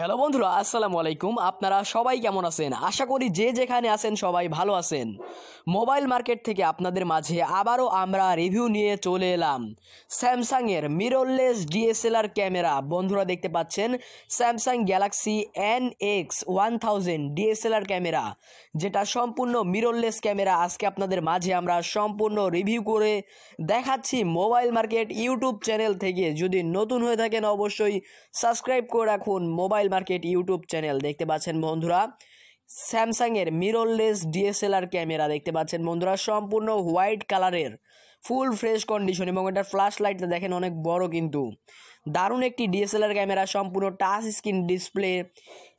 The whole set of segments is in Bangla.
হ্যালো বন্ধুরা আসসালামু আলাইকুম আপনারা সবাই কেমন আছেন আশা করি যে যেখানে আছেন সবাই ভালো আছেন মোবাইল মার্কেট থেকে আপনাদের মাঝে আবারও আমরা রিভিউ নিয়ে চলে এলাম স্যামসাংয়ের মিরললেস ডিএসএলআর ক্যামেরা বন্ধুরা দেখতে পাচ্ছেন Samsung Galaxy N X one thousand DSLR camera যেটা সম্পূর্ণ মিরললেস ক্যামেরা আজকে আপনাদের মাঝে আমরা সম্পূর্ণ রিভিউ করে দেখাচ্ছি মোবাইল মার্কেট ইউটিউব চ্যানেল থেকে যদি নতুন হয়ে থাকেন অবশ্যই সাবস্ক্রাইব করে রাখুন mobile mobile market YouTube channel দেখতে পাচ্ছেন বন্ধুরা স্যামসাংয়ের মিররলেস ডিএসএলআর ক্যামেরা দেখতে পাচ্ছেন বন্ধুরা সম্পূর্ণ হোয়াইট কালারের ফুল ফ্রেশ কন্ডিশন এবং এটার ফ্ল্যাশ লাইটটা দেখেন অনেক বড় কিন্তু দারুণ একটি ডিএসএলআর ক্যামেরা সম্পূর্ণ টাচ স্ক্রিন ডিসপ্লে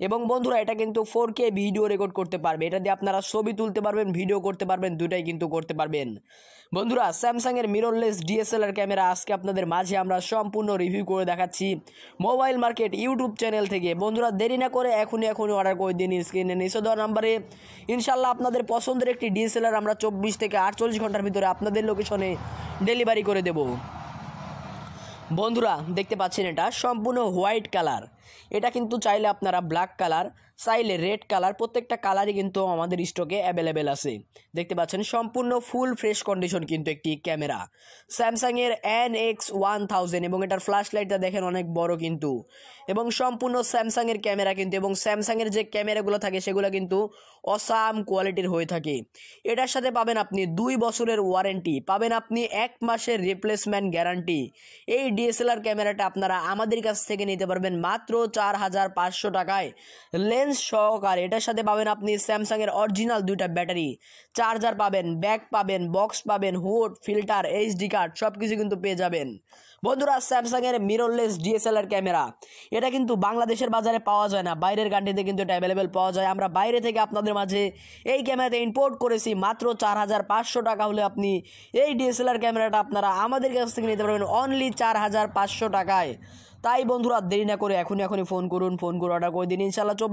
এবং বন্ধুরা এটা কিন্তু ফোর কে ভিডিও রেকর্ড করতে পারবে এটা দিয়ে আপনারা ছবি তুলতে পারবেন ভিডিও করতে পারবেন দুটাই কিন্তু করতে পারবেন বন্ধুরা স্যামসাংয়ের মিররলেস ডিএসএলআর ক্যামেরা আজকে আপনাদের মাঝে আমরা সম্পূর্ণ রিভিউ করে দেখাচ্ছি মোবাইল মার্কেট ইউটিউব চ্যানেল থেকে বন্ধুরা দেরি না করে এখনই এখনই অর্ডার করে দিন স্ক্রিনে নিচে দেওয়া নাম্বারে ইনশাল্লাহ আপনাদের পছন্দের একটি ডিএসএলআর আমরা চব্বিশ থেকে আটচল্লিশ ঘন্টার ভিতরে আপনাদের লোকেশনে ডেলিভারি করে দেব বন্ধুরা দেখতে পাচ্ছেন এটা সম্পূর্ণ হোয়াইট কালার এটা কিন্তু চাইলে আপনারা ব্ল্যাক কালার চাইলে রেড কালার প্রত্যেকটা কালারই কিন্তু আমাদের স্টকে অ্যাভেলেবেল আছে দেখতে পাচ্ছেন সম্পূর্ণ ফুল ফ্রেশ কন্ডিশন কিন্তু একটি ক্যামেরা স্যামসাংয়ের এন এক্স ওয়ান থাউজেন্ড এবং এটার ফ্ল্যাশ লাইটটা দেখেন অনেক বড় কিন্তু এবং সম্পূর্ণ স্যামসাংয়ের ক্যামেরা কিন্তু এবং স্যামসাংয়ের যে ক্যামেরাগুলো থাকে সেগুলো কিন্তু অসাম কোয়ালিটির হয়ে থাকে এটার সাথে পাবেন আপনি দুই বছরের ওয়ারেন্টি পাবেন আপনি এক মাসের রিপ্লেসমেন্ট গ্যারান্টি এই ডিএসএলআর ক্যামেরাটা আপনারা আমাদের কাছ থেকে নিতে পারবেন মাত্র চার হাজার পাঁচশো টাকায় লেন্স রেঞ্জ সহকারে এটার সাথে পাবেন আপনি স্যামসাংয়ের অরিজিনাল দুইটা ব্যাটারি চার্জার পাবেন ব্যাগ পাবেন বক্স পাবেন হুড ফিল্টার এইচডি কার্ড সব কিছু কিন্তু পেয়ে যাবেন বন্ধুরা স্যামসাংয়ের মিররলেস ডিএসএলআর ক্যামেরা এটা কিন্তু বাংলাদেশের বাজারে পাওয়া যায় না বাইরের কান্ট্রিতে কিন্তু এটা অ্যাভেলেবেল পাওয়া যায় আমরা বাইরে থেকে আপনাদের মাঝে এই ক্যামেরাতে ইম্পোর্ট করেছি মাত্র চার হাজার পাঁচশো টাকা হলে আপনি এই ডিএসএলআর ক্যামেরাটা আপনারা আমাদের কাছ থেকে নিতে পারবেন অনলি চার হাজার পাঁচশো টাকায় তাই বন্ধুরা দেরি না করে এখনই এখনই ফোন করুন ফোন করে অর্ডার করে দিন ইনশাল্লাহ